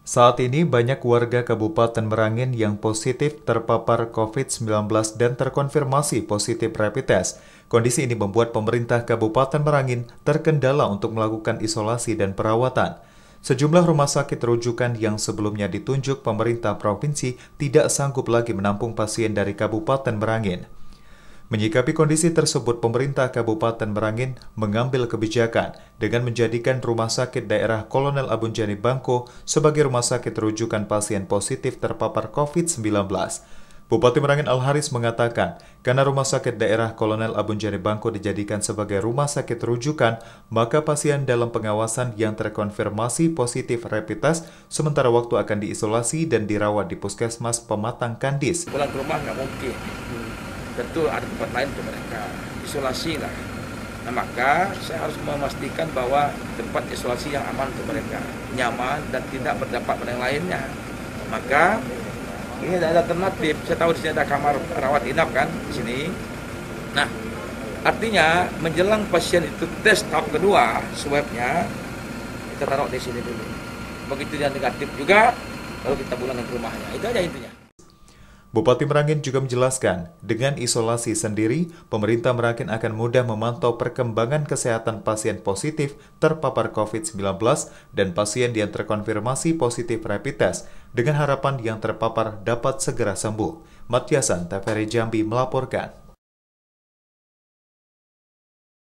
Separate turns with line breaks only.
Saat ini banyak warga Kabupaten Merangin yang positif terpapar COVID-19 dan terkonfirmasi positif rapid test. Kondisi ini membuat pemerintah Kabupaten Merangin terkendala untuk melakukan isolasi dan perawatan. Sejumlah rumah sakit rujukan yang sebelumnya ditunjuk pemerintah provinsi tidak sanggup lagi menampung pasien dari Kabupaten Merangin. Menyikapi kondisi tersebut, pemerintah Kabupaten Merangin mengambil kebijakan dengan menjadikan Rumah Sakit Daerah Kolonel Abunjani Bangko sebagai rumah sakit rujukan pasien positif terpapar COVID-19. Bupati Merangin Al-Haris mengatakan, karena Rumah Sakit Daerah Kolonel Abunjani Bangko dijadikan sebagai rumah sakit rujukan, maka pasien dalam pengawasan yang terkonfirmasi positif rapid test, sementara waktu akan diisolasi dan dirawat di puskesmas pematang kandis.
Pulang ke rumah nggak mungkin tentu ada tempat lain untuk mereka isolasi lah nah maka saya harus memastikan bahwa tempat isolasi yang aman untuk mereka nyaman dan tidak berdampak pada yang lainnya maka ini ada alternatif saya tahu di sini ada kamar rawat inap kan di sini nah artinya menjelang pasien itu tes tahap kedua swabnya kita taruh di sini dulu begitu dia negatif juga lalu kita pulang ke rumahnya itu aja intinya
Bupati Merangin juga menjelaskan, dengan isolasi sendiri, pemerintah Merangin akan mudah memantau perkembangan kesehatan pasien positif terpapar COVID-19 dan pasien yang terkonfirmasi positif rapid test dengan harapan yang terpapar dapat segera sembuh. Matiasan TVRI Jambi melaporkan.